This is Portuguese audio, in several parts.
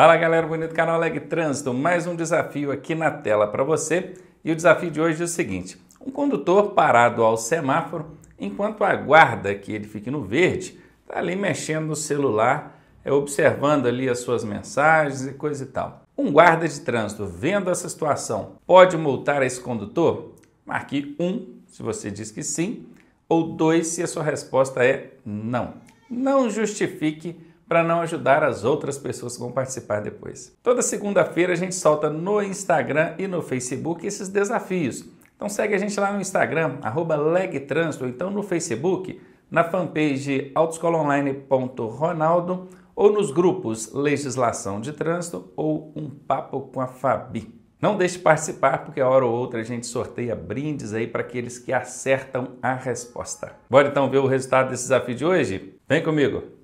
Fala galera bonito do canal Leg Trânsito, mais um desafio aqui na tela para você. E o desafio de hoje é o seguinte: um condutor parado ao semáforo, enquanto aguarda que ele fique no verde, está ali mexendo no celular, é, observando ali as suas mensagens e coisa e tal. Um guarda de trânsito vendo essa situação pode multar esse condutor? Marque um se você diz que sim, ou dois se a sua resposta é não. Não justifique para não ajudar as outras pessoas que vão participar depois. Toda segunda-feira a gente solta no Instagram e no Facebook esses desafios. Então segue a gente lá no Instagram, arroba legtrânsito, ou então no Facebook, na fanpage autoscolaonline.ronaldo ou nos grupos Legislação de Trânsito ou Um Papo com a Fabi. Não deixe de participar, porque a hora ou outra a gente sorteia brindes aí para aqueles que acertam a resposta. Bora então ver o resultado desse desafio de hoje? Vem comigo!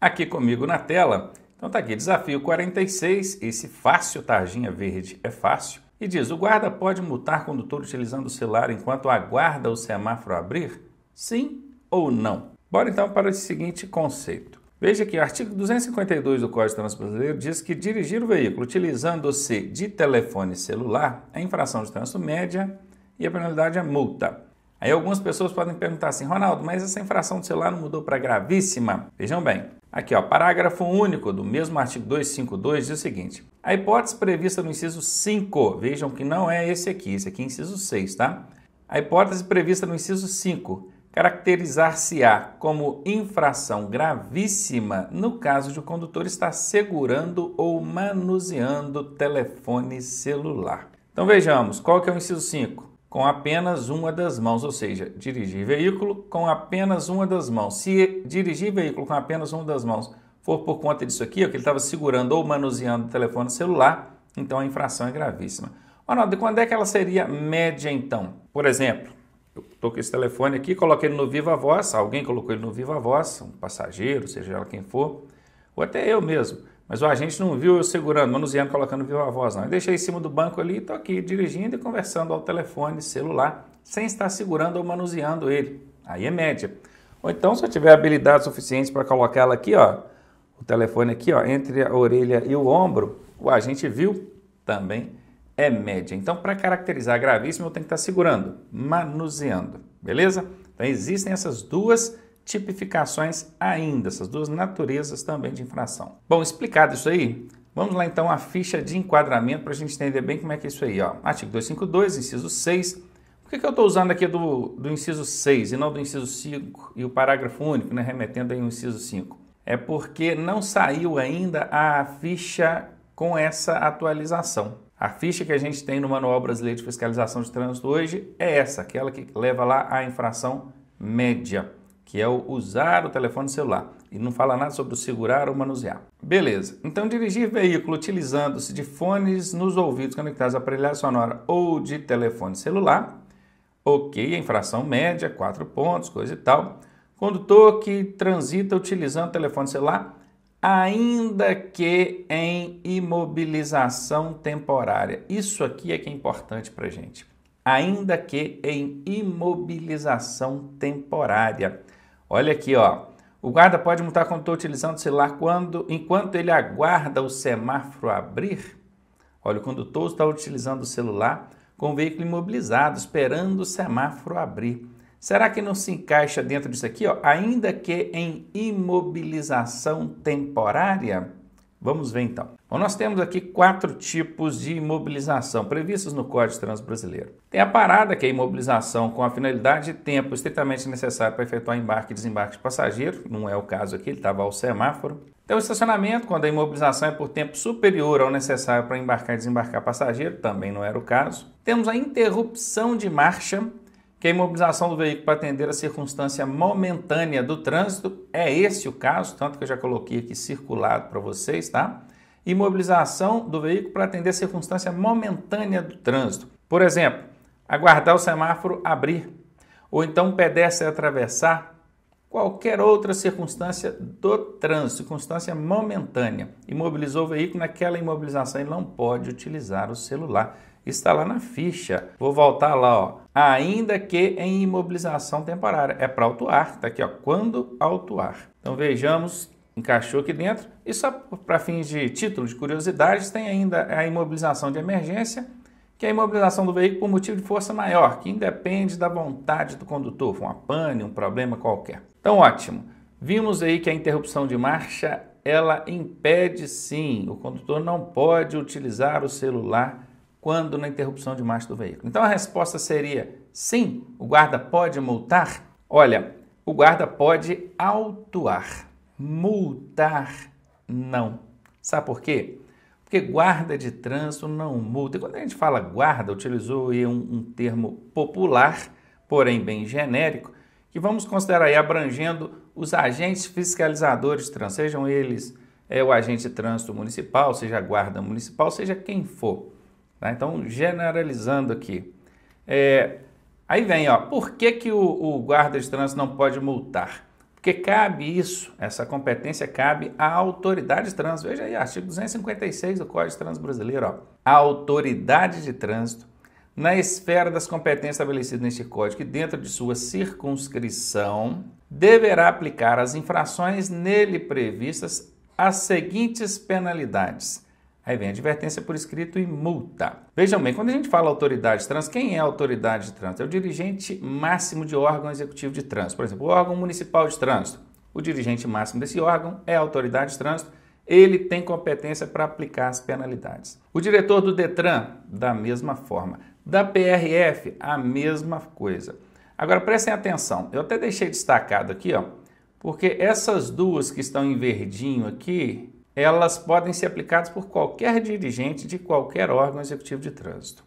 aqui comigo na tela. Então tá aqui, desafio 46, esse fácil, tarjinha tá? verde é fácil. E diz: o guarda pode multar condutor utilizando o celular enquanto aguarda o semáforo abrir? Sim ou não? Bora então para o seguinte conceito. Veja que o artigo 252 do Código de Trânsito Brasileiro diz que dirigir o veículo utilizando-se de telefone celular é infração de trânsito média e a penalidade é multa. Aí algumas pessoas podem perguntar assim, Ronaldo, mas essa infração de celular não mudou para gravíssima? Vejam bem, Aqui, ó, parágrafo único do mesmo artigo 252 diz o seguinte: a hipótese prevista no inciso 5, vejam que não é esse aqui, esse aqui é inciso 6, tá? A hipótese prevista no inciso 5 caracterizar-se-á como infração gravíssima no caso de o condutor estar segurando ou manuseando telefone celular. Então vejamos, qual que é o inciso 5? com apenas uma das mãos, ou seja, dirigir veículo com apenas uma das mãos. Se dirigir veículo com apenas uma das mãos for por conta disso aqui, ó, que ele estava segurando ou manuseando o telefone celular, então a infração é gravíssima. Ronaldo, quando é que ela seria média então? Por exemplo, eu estou com esse telefone aqui, coloquei ele no Viva Voz, alguém colocou ele no Viva Voz, um passageiro, seja ela quem for, ou até eu mesmo. Mas o agente não viu eu segurando, manuseando, colocando viva voz, não. Eu deixei em cima do banco ali e estou aqui dirigindo e conversando ao telefone celular, sem estar segurando ou manuseando ele. Aí é média. Ou então, se eu tiver habilidade suficiente para colocar ela aqui, ó, o telefone aqui, ó, entre a orelha e o ombro, o agente viu também é média. Então, para caracterizar gravíssimo, eu tenho que estar segurando, manuseando, beleza? Então, existem essas duas tipificações ainda, essas duas naturezas também de infração. Bom, explicado isso aí, vamos lá então à ficha de enquadramento para a gente entender bem como é que é isso aí. Ó. Artigo 252, inciso 6. Por que, que eu estou usando aqui do, do inciso 6 e não do inciso 5 e o parágrafo único, né, remetendo aí ao inciso 5? É porque não saiu ainda a ficha com essa atualização. A ficha que a gente tem no Manual Brasileiro de Fiscalização de Trânsito hoje é essa, aquela que leva lá a infração média que é o usar o telefone celular. E não fala nada sobre o segurar ou manusear. Beleza. Então, dirigir veículo utilizando-se de fones nos ouvidos conectados à aparelhagem sonora ou de telefone celular. Ok, infração média, quatro pontos, coisa e tal. Condutor que transita utilizando telefone celular, ainda que em imobilização temporária. Isso aqui é que é importante para gente. Ainda que em imobilização temporária. Olha aqui, ó. O guarda pode multar o condutor utilizando o celular quando, enquanto ele aguarda o semáforo abrir? Olha, o condutor está utilizando o celular com o veículo imobilizado, esperando o semáforo abrir. Será que não se encaixa dentro disso aqui, ó? Ainda que em imobilização temporária? Vamos ver então. Bom, nós temos aqui quatro tipos de imobilização previstas no Código de Trânsito Brasileiro. Tem a parada, que é a imobilização com a finalidade de tempo estritamente necessário para efetuar embarque e desembarque de passageiro, não é o caso aqui, ele estava ao semáforo. Tem o estacionamento, quando a imobilização é por tempo superior ao necessário para embarcar e desembarcar passageiro, também não era o caso. Temos a interrupção de marcha, que a imobilização do veículo para atender a circunstância momentânea do trânsito, é esse o caso, tanto que eu já coloquei aqui circulado para vocês, tá? Imobilização do veículo para atender a circunstância momentânea do trânsito. Por exemplo, aguardar o semáforo abrir, ou então o pedestre atravessar, qualquer outra circunstância do trânsito, circunstância momentânea. Imobilizou o veículo, naquela imobilização ele não pode utilizar o celular. Está lá na ficha. Vou voltar lá, ó. Ainda que em imobilização temporária. É para autuar, está aqui, ó. Quando autuar. Então vejamos encaixou aqui dentro. E só para fins de título, de curiosidades, tem ainda a imobilização de emergência, que é a imobilização do veículo por motivo de força maior, que independe da vontade do condutor, uma pane, um problema qualquer. Então, ótimo. Vimos aí que a interrupção de marcha, ela impede sim, o condutor não pode utilizar o celular quando na interrupção de marcha do veículo. Então a resposta seria sim, o guarda pode multar? Olha, o guarda pode autuar, multar não. Sabe por quê? Porque guarda de trânsito não multa. E quando a gente fala guarda, utilizou um, um termo popular, porém bem genérico, que vamos considerar aí abrangendo os agentes fiscalizadores de trânsito, sejam eles é, o agente de trânsito municipal, seja a guarda municipal, seja quem for. Né? Então, generalizando aqui. É, aí vem, ó, por que, que o, o guarda de trânsito não pode multar? Porque cabe isso, essa competência cabe à autoridade de trânsito. Veja aí, artigo 256 do Código de Trânsito Brasileiro. Ó. A autoridade de trânsito, na esfera das competências estabelecidas neste Código e dentro de sua circunscrição, deverá aplicar as infrações nele previstas as seguintes penalidades. Aí vem advertência por escrito e multa. Vejam bem, quando a gente fala autoridade de trânsito, quem é a autoridade de trânsito? É o dirigente máximo de órgão executivo de trânsito. Por exemplo, o órgão municipal de trânsito. O dirigente máximo desse órgão é a autoridade de trânsito. Ele tem competência para aplicar as penalidades. O diretor do Detran, da mesma forma. Da PRF, a mesma coisa. Agora prestem atenção, eu até deixei destacado aqui, ó, porque essas duas que estão em verdinho aqui, elas podem ser aplicadas por qualquer dirigente de qualquer órgão executivo de trânsito,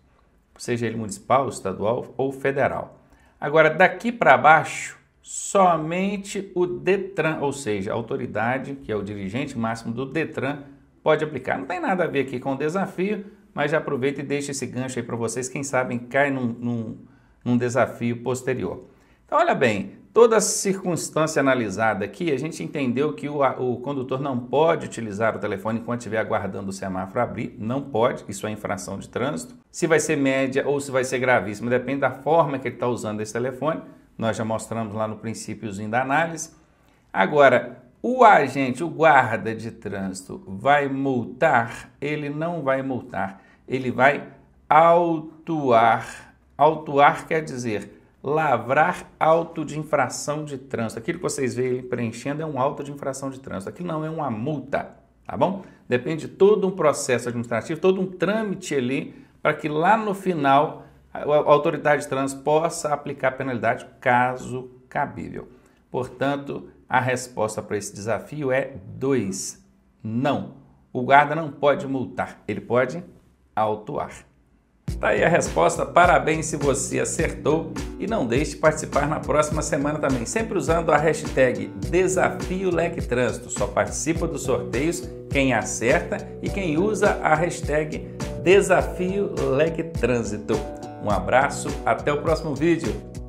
seja ele municipal, estadual ou federal. Agora, daqui para baixo, somente o Detran, ou seja, a autoridade, que é o dirigente máximo do Detran, pode aplicar. Não tem nada a ver aqui com o desafio, mas já aproveita e deixa esse gancho aí para vocês, quem sabe cai num, num, num desafio posterior. Então, olha bem, toda circunstância analisada aqui, a gente entendeu que o, o condutor não pode utilizar o telefone enquanto estiver aguardando o semáforo abrir, não pode, isso é infração de trânsito. Se vai ser média ou se vai ser gravíssima, depende da forma que ele está usando esse telefone, nós já mostramos lá no princípiozinho da análise. Agora, o agente, o guarda de trânsito, vai multar? Ele não vai multar, ele vai autuar. Autuar quer dizer lavrar auto de infração de trânsito. Aquilo que vocês veem ele preenchendo é um auto de infração de trânsito. Aquilo não é uma multa, tá bom? Depende de todo um processo administrativo, todo um trâmite ali, para que lá no final a autoridade de trânsito possa aplicar a penalidade caso cabível. Portanto, a resposta para esse desafio é dois, Não. O guarda não pode multar, ele pode autuar. Tá aí a resposta. Parabéns se você acertou e não deixe de participar na próxima semana também, sempre usando a hashtag Desafio Leque Trânsito. Só participa dos sorteios quem acerta e quem usa a hashtag Desafio Leque Trânsito. Um abraço, até o próximo vídeo.